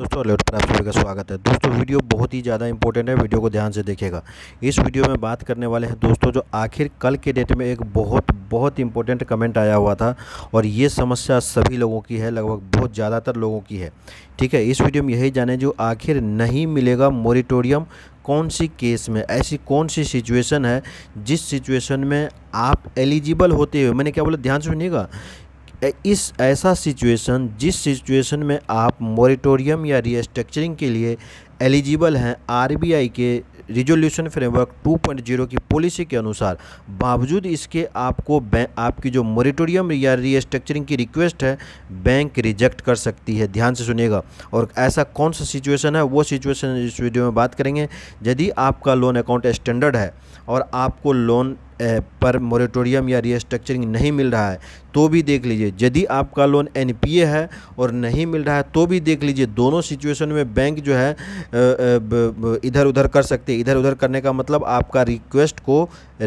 दोस्तों अलर्ट पर आप सभी का स्वागत है दोस्तों वीडियो बहुत ही ज़्यादा इंपॉर्टेंट है वीडियो को ध्यान से देखेगा इस वीडियो में बात करने वाले हैं दोस्तों जो आखिर कल के डेट में एक बहुत बहुत इंपॉर्टेंट कमेंट आया हुआ था और ये समस्या सभी लोगों की है लगभग बहुत ज़्यादातर लोगों की है ठीक है इस वीडियो में यही जाने जो आखिर नहीं मिलेगा मोरिटोरियम कौन सी केस में ऐसी कौन सी सिचुएशन है जिस सिचुएशन में आप एलिजिबल होते हुए मैंने क्या बोला ध्यान सुनिएगा इस ऐसा सिचुएशन जिस सिचुएशन में आप मोरिटोरियम या रीस्ट्रक्चरिंग के लिए एलिजिबल हैं आरबीआई के रिजोल्यूशन फ्रेमवर्क 2.0 की पॉलिसी के अनुसार बावजूद इसके आपको आपकी जो मोरिटोरियम या रीस्ट्रक्चरिंग की रिक्वेस्ट है बैंक रिजेक्ट कर सकती है ध्यान से सुनिएगा और ऐसा कौन सा सिचुएशन है वो सिचुएशन इस वीडियो में बात करेंगे यदि आपका लोन अकाउंट स्टैंडर्ड है और आपको लोन पर मोरेटोरियम या रिस्ट्रक्चरिंग नहीं मिल रहा है तो भी देख लीजिए यदि आपका लोन एन है और नहीं मिल रहा है तो भी देख लीजिए दोनों सिचुएशन में बैंक जो है इधर उधर कर सकते हैं इधर उधर करने का मतलब आपका रिक्वेस्ट को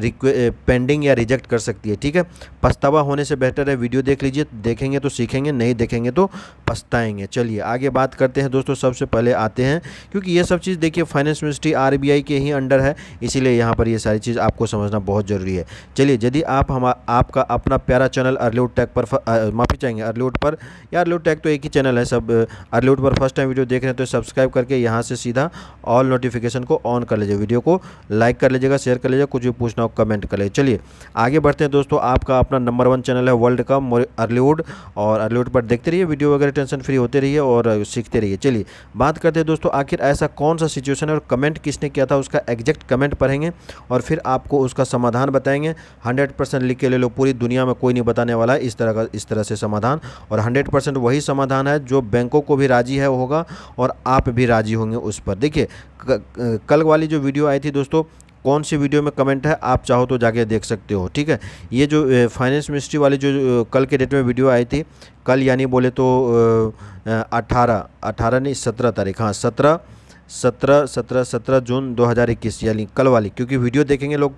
रिक्वे पेंडिंग या रिजेक्ट कर सकती है ठीक है पछतावा होने से बेहतर है वीडियो देख लीजिए देखेंगे तो सीखेंगे नहीं देखेंगे तो पछताएंगे चलिए आगे बात करते हैं दोस्तों सबसे पहले आते हैं क्योंकि ये सब चीज़ देखिए फाइनेंस मिनिस्ट्री आर के ही अंडर है इसीलिए यहाँ पर ये सारी चीज़ आपको समझना बहुत जरूरी ज़रूरी है चलिए यदि आप हम आपका अपना प्यारा चैनल अर्लीवुड टैग पर माफ़ी चाहेंगे अर्लीवुड पर या अर्लीवुड टैग तो एक ही चैनल है सब अर्लीवुड पर फर्स्ट टाइम वीडियो देख रहे हैं तो सब्सक्राइब करके यहाँ से सीधा ऑल नोटिफिकेशन को ऑन कर लीजिए वीडियो को लाइक कर लीजिएगा शेयर कर लीजिएगा कुछ भी पूछना हो कमेंट कर लीजिए चलिए आगे बढ़ते हैं दोस्तों आपका अपना नंबर वन चैनल है वर्ल्ड का अर्लीवुड और अर्लीवुड पर देखते रहिए वीडियो वगैरह टेंशन फ्री होते रहिए और सीखते रहिए चलिए बात करते हैं दोस्तों आखिर ऐसा कौन सा सिचुएशन है और कमेंट किसने किया था उसका एग्जैक्ट कमेंट पढ़ेंगे और फिर आपको उसका समाधान बताएंगे हंड्रेड परसेंट लिख के ले लो पूरी दुनिया में कोई नहीं बताने वाला इस तरह का इस तरह से समाधान और हंड्रेड परसेंट वही समाधान है जो बैंकों को भी राजी है होगा और आप भी राजी होंगे उस पर देखिए कल वाली जो वीडियो आई थी दोस्तों कौन सी वीडियो में कमेंट है आप चाहो तो जाके देख सकते हो ठीक है ये जो फाइनेंस मिनिस्ट्री वाली जो कल के डेट में वीडियो आई थी कल यानी बोले तो अठारह अठारह नहीं सत्रह तारीख हाँ सत्रह सत्रह सत्रह सत्रह जून 2021 यानी कल वाली क्योंकि वीडियो देखेंगे लोग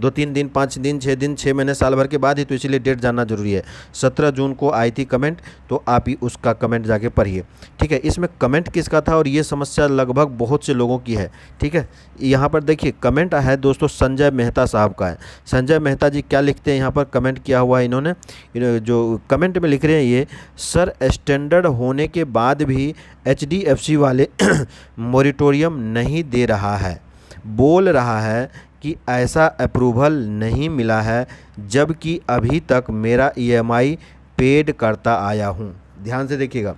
दो तीन दिन पाँच दिन छः दिन छः महीने साल भर के बाद ही तो इसीलिए डेट जानना जरूरी है सत्रह जून को आई थी कमेंट तो आप ही उसका कमेंट जाके पढ़िए ठीक है इसमें कमेंट किसका था और ये समस्या लगभग बहुत से लोगों की है ठीक है यहाँ पर देखिए कमेंट है दोस्तों संजय मेहता साहब का है संजय मेहता जी क्या लिखते हैं यहाँ पर कमेंट किया हुआ है इन्होंने जो कमेंट में लिख रहे हैं ये सर स्टैंडर्ड होने के बाद भी एचडीएफसी वाले मोरिटोरियम नहीं दे रहा है बोल रहा है कि ऐसा अप्रूवल नहीं मिला है जबकि अभी तक मेरा ईएमआई पेड करता आया हूँ ध्यान से देखिएगा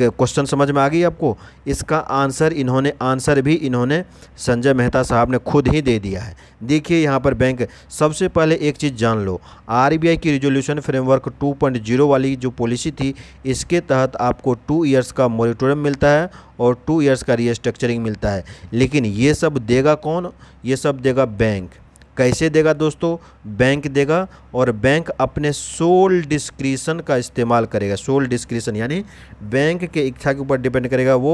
क्वेश्चन समझ में आ गई आपको इसका आंसर इन्होंने आंसर भी इन्होंने संजय मेहता साहब ने खुद ही दे दिया है देखिए यहाँ पर बैंक सबसे पहले एक चीज़ जान लो आरबीआई की रिजोल्यूशन फ्रेमवर्क 2.0 वाली जो पॉलिसी थी इसके तहत आपको टू ईयर्स का मोरिटोरियम मिलता है और टू ईयर्स का रीस्ट्रक्चरिंग मिलता है लेकिन ये सब देगा कौन ये सब देगा बैंक कैसे देगा दोस्तों बैंक देगा और बैंक अपने सोल डिस्क्रिशन का इस्तेमाल करेगा सोल डिस्क्रिशन यानी बैंक के इच्छा के ऊपर डिपेंड करेगा वो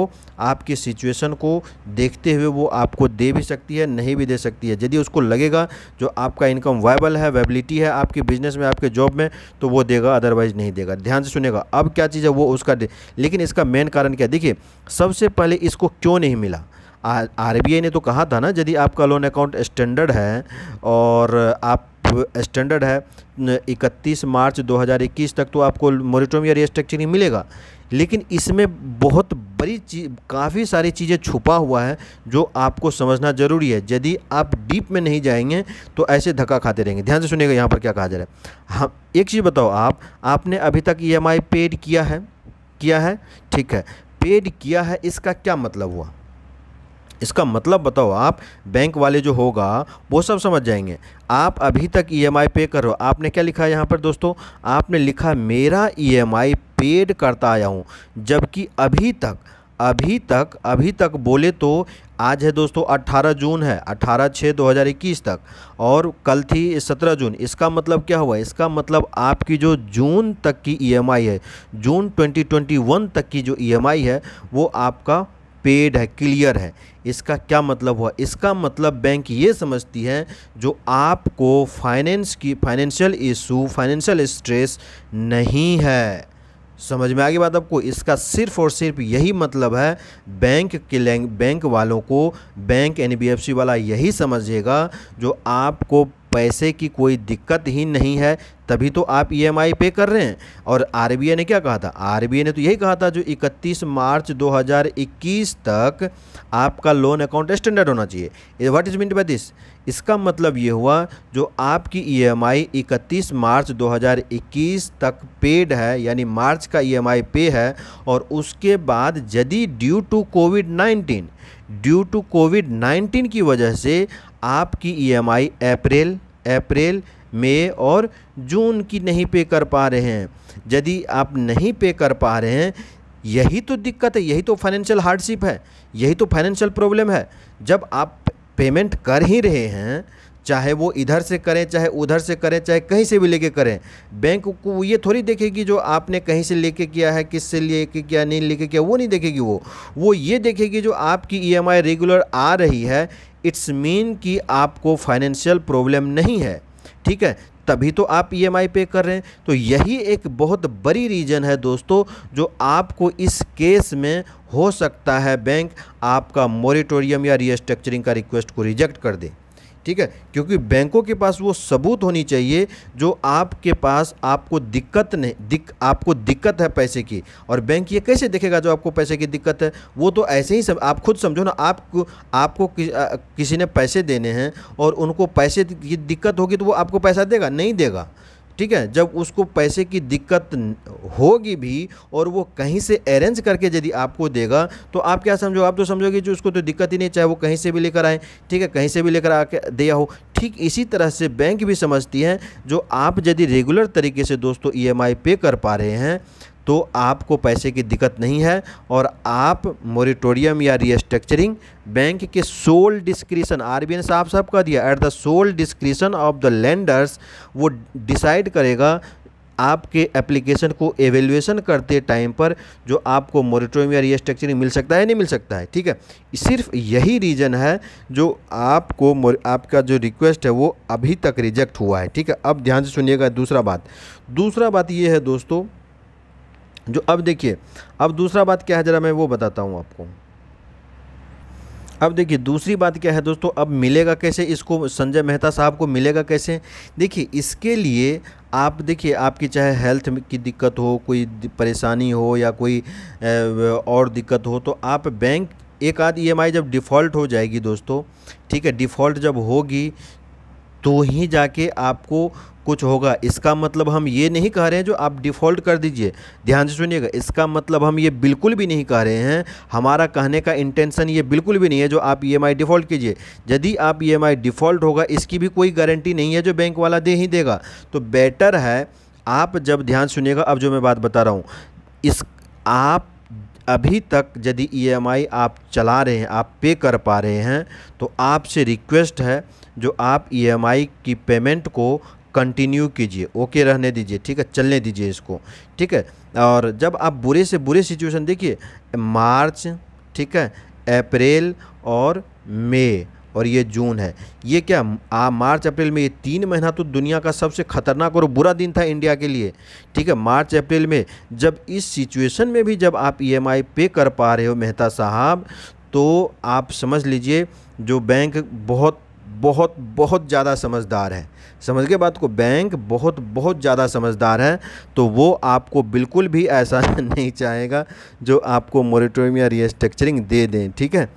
आपकी सिचुएशन को देखते हुए वो आपको दे भी सकती है नहीं भी दे सकती है यदि उसको लगेगा जो आपका इनकम वायबल है वेबिलिटी है आपके बिजनेस में आपके जॉब में तो वो देगा अदरवाइज़ नहीं देगा ध्यान से सुनेगा अब क्या चीज़ है वो उसका लेकिन इसका मेन कारण क्या देखिए सबसे पहले इसको क्यों नहीं मिला आर आई ने तो कहा था ना यदि आपका लोन अकाउंट स्टैंडर्ड है और आप स्टैंडर्ड है 31 मार्च 2021 तक तो आपको मोरिटोम या रिस्ट्रक्चरिंग मिलेगा लेकिन इसमें बहुत बड़ी चीज काफ़ी सारी चीज़ें छुपा हुआ है जो आपको समझना ज़रूरी है यदि आप डीप में नहीं जाएंगे तो ऐसे धक्का खाते रहेंगे ध्यान से सुनिएगा यहाँ पर क्या कहा जा रहा है हाँ एक चीज़ बताओ आप आपने अभी तक ई e पेड किया है किया है ठीक है पेड किया है इसका क्या मतलब हुआ इसका मतलब बताओ आप बैंक वाले जो होगा वो सब समझ जाएंगे आप अभी तक ईएमआई e पे कर रहे हो आपने क्या लिखा है यहाँ पर दोस्तों आपने लिखा मेरा ईएमआई e पेड करता आया हूँ जबकि अभी तक अभी तक अभी तक बोले तो आज है दोस्तों 18 जून है 18 छः 2021 तक और कल थी 17 जून इसका मतलब क्या हुआ इसका मतलब आपकी जो जून तक की ईएमआई e है जून 2021 तक की जो ईएमआई है वो आपका पेड है क्लियर है इसका क्या मतलब हुआ इसका मतलब बैंक ये समझती है जो आपको फाइनेंस की फाइनेंशियल इशू फाइनेंशियल स्ट्रेस नहीं है समझ में आ गई बात आपको इसका सिर्फ और सिर्फ यही मतलब है बैंक के बैंक वालों को बैंक एन वाला यही समझिएगा जो आपको पैसे की कोई दिक्कत ही नहीं है तभी तो आप ईएमआई e पे कर रहे हैं और आरबीआई ने क्या कहा था आरबीआई ने तो यही कहा था जो 31 मार्च 2021 तक आपका लोन अकाउंट स्टैंडर्ड होना चाहिए what is mean by this इसका मतलब ये हुआ जो आपकी ईएमआई e 31 मार्च 2021 तक पेड है यानी मार्च का ईएमआई e पे है और उसके बाद यदि due to COVID 19 due to COVID 19 की वजह से आपकी ईएमआई अप्रैल अप्रैल मई और जून की नहीं पे कर पा रहे हैं यदि आप नहीं पे कर पा रहे हैं यही तो दिक्कत है यही तो फाइनेंशियल हार्डशिप है यही तो फाइनेंशियल प्रॉब्लम है जब आप पेमेंट कर ही रहे हैं चाहे वो इधर से करें चाहे उधर से करें चाहे कहीं से भी लेके करें बैंक को ये थोड़ी देखेगी जो आपने कहीं से लेके किया है किस से लेके किया नहीं लेके किया वो नहीं देखेगी वो वो ये देखेगी जो आपकी ई e रेगुलर आ रही है इट्स मीन कि आपको फाइनेंशियल प्रॉब्लम नहीं है ठीक है तभी तो आप ई e पे कर रहे हैं तो यही एक बहुत बड़ी रीज़न है दोस्तों जो आपको इस केस में हो सकता है बैंक आपका मोरिटोरियम या रिस्ट्रक्चरिंग का रिक्वेस्ट को रिजेक्ट कर दे ठीक है क्योंकि बैंकों के पास वो सबूत होनी चाहिए जो आपके पास आपको दिक्कत नहीं दिक आपको दिक्कत है पैसे की और बैंक ये कैसे देखेगा जो आपको पैसे की दिक्कत है वो तो ऐसे ही सब आप खुद समझो ना आपको आपको कि, किसी ने पैसे देने हैं और उनको पैसे की दिक्कत होगी तो वो आपको पैसा देगा नहीं देगा ठीक है जब उसको पैसे की दिक्कत होगी भी और वो कहीं से अरेंज करके यदि आपको देगा तो आप क्या समझो आप तो समझोगे जो उसको तो दिक्कत ही नहीं चाहे वो कहीं से भी लेकर आए ठीक है कहीं से भी लेकर आके दिया हो ठीक इसी तरह से बैंक भी समझती है जो आप यदि रेगुलर तरीके से दोस्तों ई e पे कर पा रहे हैं तो आपको पैसे की दिक्कत नहीं है और आप मोरिटोरियम या रिस्ट्रक्चरिंग बैंक के सोल डिस्क्रिशन आरबीआई ने साफ साफ कह दिया at the sole discretion of the lenders वो डिसाइड करेगा आपके एप्लीकेशन को एवेल्युएसन करते टाइम पर जो आपको मोरिटोरियम या रिस्ट्रक्चरिंग मिल सकता है नहीं मिल सकता है ठीक है सिर्फ यही रीज़न है जो आपको आपका जो रिक्वेस्ट है वो अभी तक रिजेक्ट हुआ है ठीक है अब ध्यान से सुनिएगा दूसरा बात दूसरा बात ये है दोस्तों जो अब देखिए अब दूसरा बात क्या है ज़रा मैं वो बताता हूँ आपको अब देखिए दूसरी बात क्या है दोस्तों अब मिलेगा कैसे इसको संजय मेहता साहब को मिलेगा कैसे देखिए इसके लिए आप देखिए आपकी चाहे हेल्थ की दिक्कत हो कोई परेशानी हो या कोई और दिक्कत हो तो आप बैंक एक आध ई e जब डिफ़ॉल्ट हो जाएगी दोस्तों ठीक है डिफ़ॉल्ट जब होगी तो ही जाके आपको कुछ होगा इसका मतलब हम ये नहीं कह रहे हैं जो आप डिफ़ॉल्ट कर दीजिए ध्यान से सुनिएगा इसका मतलब हम ये बिल्कुल भी नहीं कह रहे हैं हमारा कहने का इंटेंशन ये बिल्कुल भी नहीं है जो आप ई e डिफ़ॉल्ट कीजिए यदि आप ई e डिफ़ॉल्ट होगा इसकी भी कोई गारंटी नहीं है जो बैंक वाला दे ही देगा तो बेटर है आप जब ध्यान सुनिएगा अब जो मैं बात बता रहा हूँ इस आप अभी तक यदि ईएमआई e आप चला रहे हैं आप पे कर पा रहे हैं तो आपसे रिक्वेस्ट है जो आप ईएमआई की पेमेंट को कंटिन्यू कीजिए ओके रहने दीजिए ठीक है चलने दीजिए इसको ठीक है और जब आप बुरे से बुरे सिचुएशन देखिए मार्च ठीक है अप्रैल और मई और ये जून है ये क्या आ, मार्च अप्रैल में ये तीन महीना तो दुनिया का सबसे खतरनाक और बुरा दिन था इंडिया के लिए ठीक है मार्च अप्रैल में जब इस सिचुएशन में भी जब आप ईएमआई e पे कर पा रहे हो मेहता साहब तो आप समझ लीजिए जो बैंक बहुत बहुत बहुत ज़्यादा समझदार है समझ के बात को बैंक बहुत बहुत ज़्यादा समझदार है तो वो आपको बिल्कुल भी ऐसा नहीं चाहेगा जो आपको मोरिटोरियम या रिस्ट्रक्चरिंग दे दें ठीक है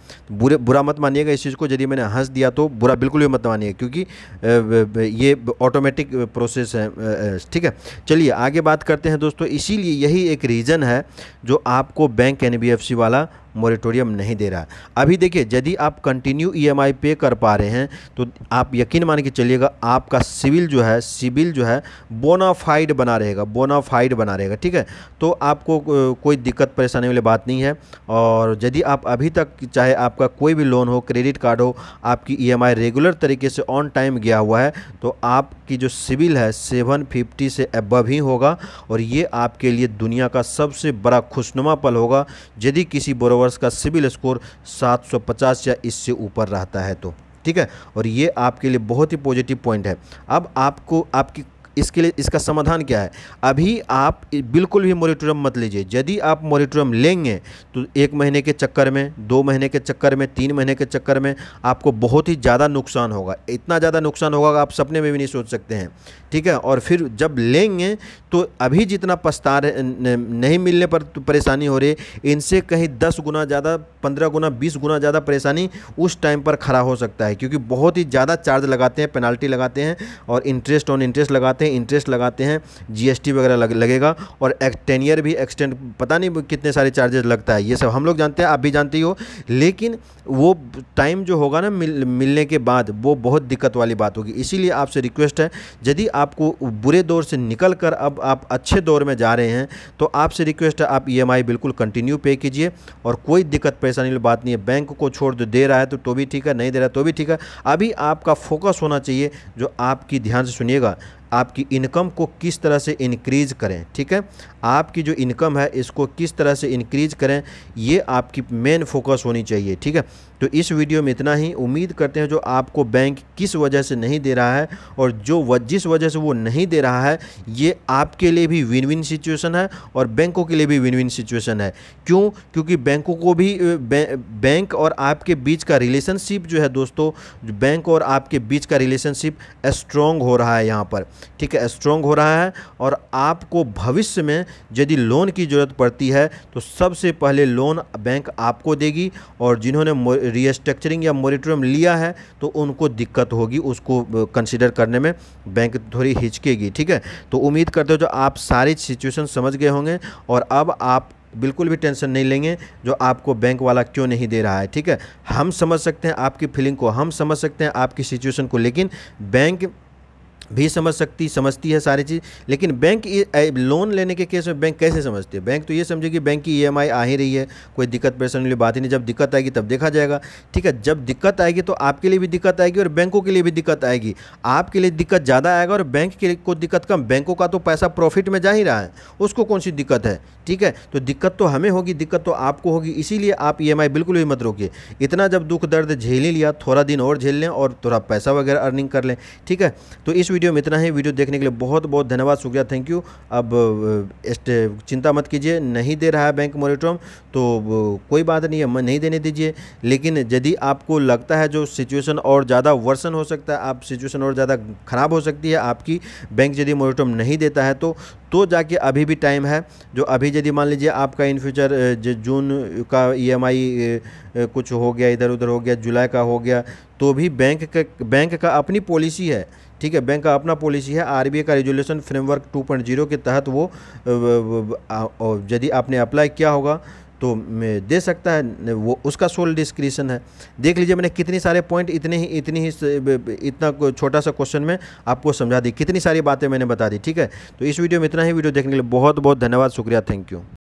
बुरे बुरा मत मानिएगा इस चीज़ को यदि मैंने हंस दिया तो बुरा बिल्कुल भी मत मानिएगा क्योंकि ये ऑटोमेटिक प्रोसेस है ठीक है चलिए आगे बात करते हैं दोस्तों इसीलिए यही एक रीज़न है जो आपको बैंक एन वाला मोरेटोरियम नहीं दे रहा है अभी देखिए यदि आप कंटिन्यू ईएमआई पे कर पा रहे हैं तो आप यकीन मान के चलिएगा आपका सिविल जो है सिविल जो है बोनाफाइड बना रहेगा बोनाफाइड बना रहेगा ठीक है तो आपको कोई दिक्कत परेशानी वाली बात नहीं है और यदि आप अभी तक चाहे आपका कोई भी लोन हो क्रेडिट कार्ड हो आपकी ई e रेगुलर तरीके से ऑन टाइम गया हुआ है तो आपकी जो सिविल है सेवन फिफ्टी से एबव ही होगा और ये आपके लिए दुनिया का सबसे बड़ा खुशनुमा पल होगा यदि किसी बोरोवर फॉलोअर्स का सिविल स्कोर 750 या इससे ऊपर रहता है तो ठीक है और ये आपके लिए बहुत ही पॉजिटिव पॉइंट है अब आपको आपकी इसके लिए इसका समाधान क्या है अभी आप बिल्कुल भी मोरिटोरियम मत लीजिए यदि आप मोरिटोरियम लेंगे तो एक महीने के चक्कर में दो महीने के चक्कर में तीन महीने के चक्कर में आपको बहुत ही ज़्यादा नुकसान होगा इतना ज़्यादा नुकसान होगा आप सपने में भी नहीं सोच सकते हैं ठीक है और फिर जब लेंगे तो अभी जितना पछता नहीं मिलने पर तो परेशानी हो रही इनसे कहीं दस गुना ज़्यादा पंद्रह गुना बीस गुना ज़्यादा परेशानी उस टाइम पर खड़ा हो सकता है क्योंकि बहुत ही ज़्यादा चार्ज लगाते हैं पेनाल्टी लगाते हैं और इंटरेस्ट ऑन इंटरेस्ट लगाते लगाते हैं इंटरेस्ट लगाते हैं जीएसटी वगैरह लग, लगेगा और टेन ईयर भी एक्सटेंड पता नहीं कितने सारे चार्जेस लगता है ये सब हम लोग जानते हैं आप भी जानते ही हो लेकिन वो टाइम जो होगा ना मिल, मिलने के बाद वो बहुत दिक्कत वाली बात होगी इसीलिए आपसे रिक्वेस्ट है यदि आपको बुरे दौर से निकल कर अब आप अच्छे दौर में जा रहे हैं तो आपसे रिक्वेस्ट है आप ई e बिल्कुल कंटिन्यू पे कीजिए और कोई दिक्कत परेशानी वाली बात नहीं है बैंक को छोड़ दो दे रहा है तो तो भी ठीक है नहीं दे रहा तो भी ठीक है अभी आपका फोकस होना चाहिए जो आपकी ध्यान से सुनिएगा आपकी इनकम को किस तरह से इनक्रीज़ करें ठीक है आपकी जो इनकम है इसको किस तरह से इंक्रीज करें ये आपकी मेन फोकस होनी चाहिए ठीक है तो इस वीडियो में इतना ही उम्मीद करते हैं जो आपको बैंक किस वजह से नहीं दे रहा है और जो जिस वजह से वो नहीं दे रहा है ये आपके लिए भी विन विन सिचुएशन है और बैंकों के लिए भी विन विन सिचुएशन है क्यों क्योंकि बैंकों को भी बैंक और आपके बीच का रिलेशनशिप जो है दोस्तों बैंक और आपके बीच का रिलेशनशिप स्ट्रॉन्ग हो रहा है यहाँ पर ठीक है स्ट्रॉन्ग हो रहा है और आपको भविष्य में यदि लोन की ज़रूरत पड़ती है तो सबसे पहले लोन बैंक आपको देगी और जिन्होंने रिस्ट्रक्चरिंग या मोरिटोरियम लिया है तो उनको दिक्कत होगी उसको कंसिडर करने में बैंक थोड़ी हिचकेगी ठीक है तो उम्मीद करते हो जो आप सारी सिचुएशन समझ गए होंगे और अब आप बिल्कुल भी टेंशन नहीं लेंगे जो आपको बैंक वाला क्यों नहीं दे रहा है ठीक है हम समझ सकते हैं आपकी फीलिंग को हम समझ सकते हैं आपकी सिचुएशन को लेकिन बैंक भी समझ सकती समझती है सारी चीज़ लेकिन बैंक लोन लेने के केस में बैंक कैसे समझती है बैंक तो ये समझेगी बैंक की ई e एम आ ही रही है कोई दिक्कत परेशानी वाली बात ही नहीं जब दिक्कत आएगी तब देखा जाएगा ठीक है जब दिक्कत आएगी तो आपके लिए भी दिक्कत आएगी और बैंकों के लिए भी दिक्कत आएगी आपके लिए दिक्कत ज़्यादा आएगा और बैंक के को दिक्कत कम बैंकों का तो पैसा प्रॉफिट में जा ही रहा है उसको कौन सी दिक्कत है ठीक है तो दिक्कत तो हमें होगी दिक्कत तो आपको होगी इसीलिए आप ई e बिल्कुल भी मत रोकिए इतना जब दुख दर्द झेल ही लिया थोड़ा दिन और झेल लें और थोड़ा पैसा वगैरह अर्निंग कर लें ठीक है तो इस वीडियो में इतना ही वीडियो देखने के लिए बहुत बहुत धन्यवाद शुक्रिया थैंक यू अब चिंता मत कीजिए नहीं दे रहा है बैंक मोरेटोम तो कोई बात नहीं है नहीं देने दीजिए लेकिन यदि आपको लगता है जो सिचुएशन और ज़्यादा वर्सन हो सकता है आप सिचुएशन और ज़्यादा ख़राब हो सकती है आपकी बैंक यदि मोरेटोम नहीं देता है तो तो जाके अभी भी टाइम है जो अभी यदि मान लीजिए आपका इन फ्यूचर जून का ईएमआई e कुछ हो गया इधर उधर हो गया जुलाई का हो गया तो भी बैंक का बैंक का अपनी पॉलिसी है ठीक है बैंक का अपना पॉलिसी है आरबीआई का रेजुलेशन फ्रेमवर्क 2.0 के तहत वो यदि आपने अप्लाई किया होगा तो दे सकता है वो उसका सोल डिस्क्रिशन है देख लीजिए मैंने कितनी सारे पॉइंट इतने ही इतनी ही इतना छोटा सा क्वेश्चन में आपको समझा दी कितनी सारी बातें मैंने बता दी ठीक है तो इस वीडियो में इतना ही वीडियो देखने के लिए बहुत बहुत धन्यवाद शुक्रिया थैंक यू